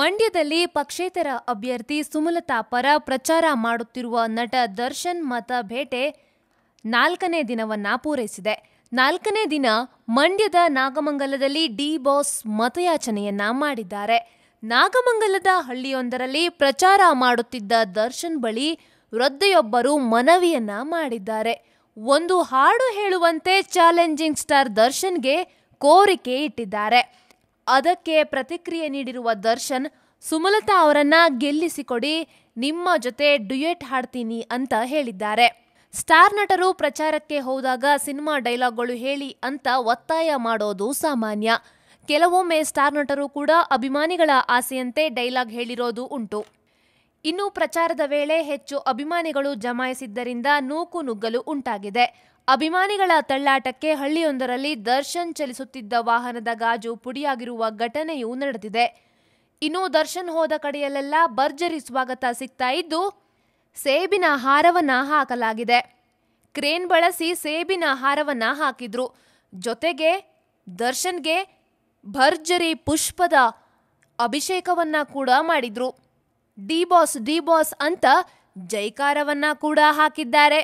ಮಂಡ್ಯದಲ್ಲಿ ಪಕ್ಷೇತರ ಅಭ್ಯರ್ಥಿ ಸುಮಲತಾ ಪರ ಪ್ರಚಾರ ಮಾಡುತ್ತಿರುವ ನಟ ದರ್ಶನ್ ಮತ ಭೇಟೆ ನಾಲ್ಕನೇ ದಿನವನ್ನ ಪೂರೈಸಿದೆ ನಾಲ್ಕನೇ ದಿನ ಮಂಡ್ಯದ ನಾಗಮಂಗಲದಲ್ಲಿ ಡಿ ಬಾಸ್ ಮತಯಾಚನೆಯನ್ನ ಮಾಡಿದ್ದಾರೆ ನಾಗಮಂಗಲದ ಹಳ್ಳಿಯೊಂದರಲ್ಲಿ ಪ್ರಚಾರ ಮಾಡುತ್ತಿದ್ದ ದರ್ಶನ್ ಬಳಿ ವೃದ್ಧೆಯೊಬ್ಬರು ಮನವಿಯನ್ನ ಮಾಡಿದ್ದಾರೆ ಒಂದು ಹಾಡು ಹೇಳುವಂತೆ ಚಾಲೆಂಜಿಂಗ್ ಸ್ಟಾರ್ ದರ್ಶನ್ಗೆ ಕೋರಿಕೆ ಇಟ್ಟಿದ್ದಾರೆ ಅದಕ್ಕೆ ಪ್ರತಿಕ್ರಿಯೆ ನೀಡಿರುವ ದರ್ಶನ್ ಸುಮಲತಾ ಅವರನ್ನ ಗೆಲ್ಲಿಸಿಕೊಡಿ ನಿಮ್ಮ ಜೊತೆ ಡ್ಯೂಯೆಟ್ ಹಾಡ್ತೀನಿ ಅಂತ ಹೇಳಿದ್ದಾರೆ ಸ್ಟಾರ್ ನಟರು ಪ್ರಚಾರಕ್ಕೆ ಹೋದಾಗ ಸಿನಿಮಾ ಡೈಲಾಗ್ಗಳು ಹೇಳಿ ಅಂತ ಒತ್ತಾಯ ಮಾಡೋದು ಸಾಮಾನ್ಯ ಕೆಲವೊಮ್ಮೆ ಸ್ಟಾರ್ ನಟರು ಕೂಡ ಅಭಿಮಾನಿಗಳ ಆಸೆಯಂತೆ ಡೈಲಾಗ್ ಹೇಳಿರೋದು ಉಂಟು ಇನ್ನು ಪ್ರಚಾರದ ವೇಳೆ ಹೆಚ್ಚು ಅಭಿಮಾನಿಗಳು ಜಮಾಯಿಸಿದ್ದರಿಂದ ನೂಕು ನುಗ್ಗಲು ಉಂಟಾಗಿದೆ ಅಭಿಮಾನಿಗಳ ತಳ್ಳಾಟಕ್ಕೆ ಹಳ್ಳಿಯೊಂದರಲ್ಲಿ ದರ್ಶನ್ ಚಲಿಸುತ್ತಿದ್ದ ವಾಹನದ ಗಾಜು ಪುಡಿಯಾಗಿರುವ ಘಟನೆಯೂ ನಡೆದಿದೆ ಇನ್ನು ದರ್ಶನ್ ಹೋದ ಕಡೆಯಲ್ಲೆಲ್ಲ ಭರ್ಜರಿ ಸ್ವಾಗತ ಸಿಗ್ತಾ ಇದ್ದು ಸೇಬಿನ ಹಾರವನ್ನ ಹಾಕಲಾಗಿದೆ ಕ್ರೇನ್ ಬಳಸಿ ಸೇಬಿನ ಹಾರವನ್ನ ಹಾಕಿದ್ರು ಜೊತೆಗೆ ದರ್ಶನ್ಗೆ ಭರ್ಜರಿ ಪುಷ್ಪದ ಅಭಿಷೇಕವನ್ನ ಕೂಡ ಮಾಡಿದ್ರು ಡಿ ಬಾಸ್ ಡಿ ಬಾಸ್ ಅಂತ ಜೈಕಾರವನ್ನ ಕೂಡ ಹಾಕಿದ್ದಾರೆ